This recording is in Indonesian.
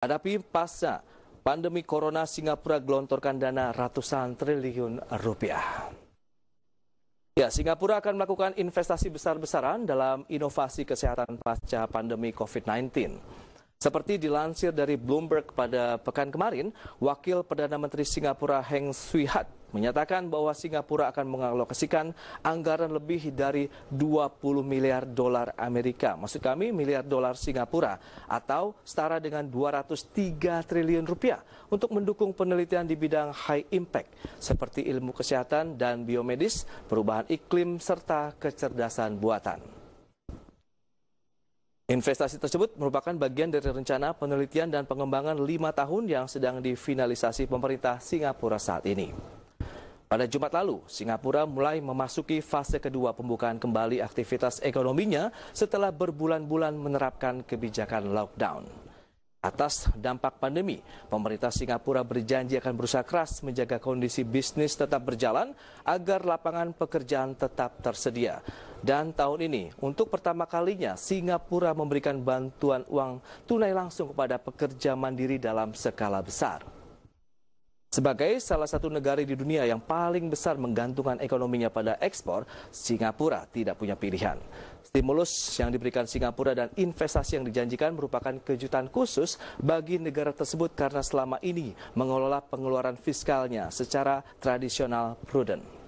Hadapi pasca pandemi corona Singapura gelontorkan dana ratusan triliun rupiah. Ya, Singapura akan melakukan investasi besar-besaran dalam inovasi kesehatan pasca pandemi COVID-19. Seperti dilansir dari Bloomberg pada pekan kemarin, Wakil Perdana Menteri Singapura Heng Swee Hat menyatakan bahwa Singapura akan mengalokasikan anggaran lebih dari 20 miliar dolar Amerika. Maksud kami miliar dolar Singapura atau setara dengan 203 triliun rupiah untuk mendukung penelitian di bidang high impact seperti ilmu kesehatan dan biomedis, perubahan iklim serta kecerdasan buatan. Investasi tersebut merupakan bagian dari rencana penelitian dan pengembangan lima tahun yang sedang difinalisasi pemerintah Singapura saat ini. Pada Jumat lalu, Singapura mulai memasuki fase kedua pembukaan kembali aktivitas ekonominya setelah berbulan-bulan menerapkan kebijakan lockdown. Atas dampak pandemi, pemerintah Singapura berjanji akan berusaha keras menjaga kondisi bisnis tetap berjalan agar lapangan pekerjaan tetap tersedia. Dan tahun ini, untuk pertama kalinya, Singapura memberikan bantuan uang tunai langsung kepada pekerja mandiri dalam skala besar. Sebagai salah satu negara di dunia yang paling besar menggantungkan ekonominya pada ekspor, Singapura tidak punya pilihan. Stimulus yang diberikan Singapura dan investasi yang dijanjikan merupakan kejutan khusus bagi negara tersebut karena selama ini mengelola pengeluaran fiskalnya secara tradisional prudent.